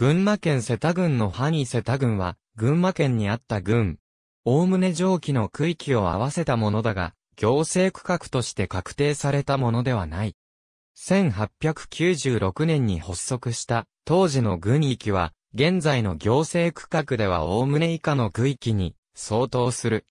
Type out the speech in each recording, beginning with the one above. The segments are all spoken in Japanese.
群馬県瀬田郡の範囲瀬田郡は、群馬県にあった郡。おおむね上記の区域を合わせたものだが、行政区画として確定されたものではない。1896年に発足した当時の軍域は、現在の行政区画ではおおむね以下の区域に相当する。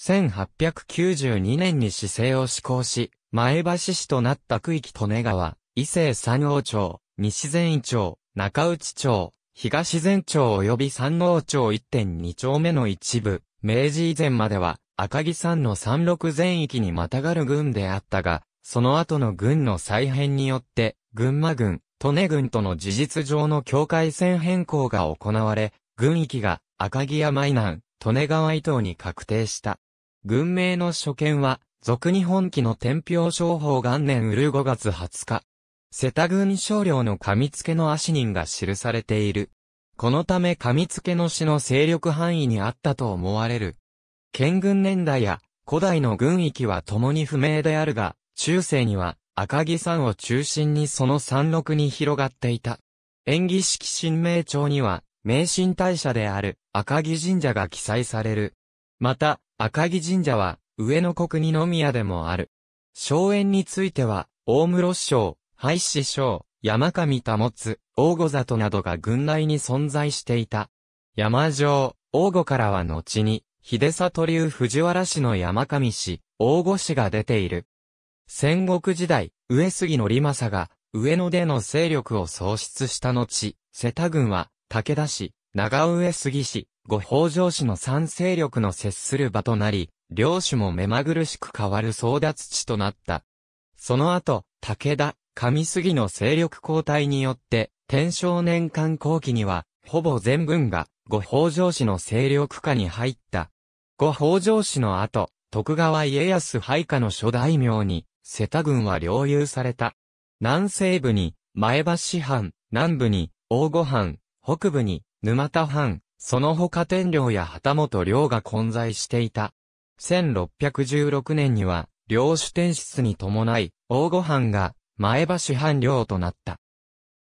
1892年に市政を施行し、前橋市となった区域利根川、伊勢山王町、西善院町、中内町、東善町及び山王町1.2丁目の一部、明治以前までは赤城山の山麓全域にまたがる軍であったが、その後の軍の再編によって、群馬軍、利根軍との事実上の境界線変更が行われ、軍域が赤城山以南、利根川伊東に確定した。軍名の所見は、俗日本記の天平商法元年うる5月20日。瀬田軍少領の上付の足人が記されている。このため上付の死の勢力範囲にあったと思われる。県軍年代や古代の軍域は共に不明であるが、中世には赤城山を中心にその山麓に広がっていた。演技式神明町には、名神大社である赤城神社が記載される。また、赤城神社は、上野国二宮でもある。荘園については、大室師匠、廃師匠、山上保つ、大御里などが軍内に存在していた。山城、大御からは後に、秀里流藤原氏の山上氏、大御氏が出ている。戦国時代、上杉則政が、上野での勢力を創出した後、瀬田軍は、武田氏、長上杉氏、御北条氏の三勢力の接する場となり、領主も目まぐるしく変わる争奪地となった。その後、武田、上杉の勢力交代によって、天正年間後期には、ほぼ全文が、五北条氏の勢力下に入った。五北条氏の後、徳川家康配下の諸大名に、瀬田軍は領有された。南西部に、前橋藩、南部に、大御藩、北部に、沼田藩、その他天領や旗本領が混在していた。1616年には、領主天出に伴い、大御藩が前橋藩領となった。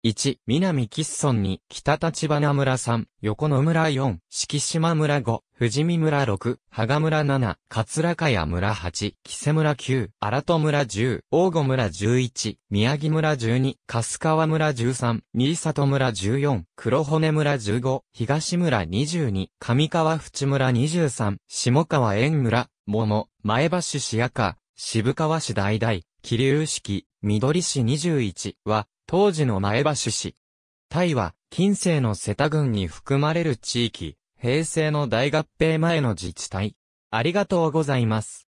1、南吉村に北立花村3、横野村4、季島村5、富士見村6、羽賀村7、桂茅村8、木瀬村9、荒戸村10、大御村11、宮城村12、春川村13、新里村14、黒骨村15、東村22、上川淵村23、下川縁村、桃、前橋市か、渋川市大々、気流式、緑市21は、当時の前橋市。タイは、近世の瀬田郡に含まれる地域、平成の大合併前の自治体。ありがとうございます。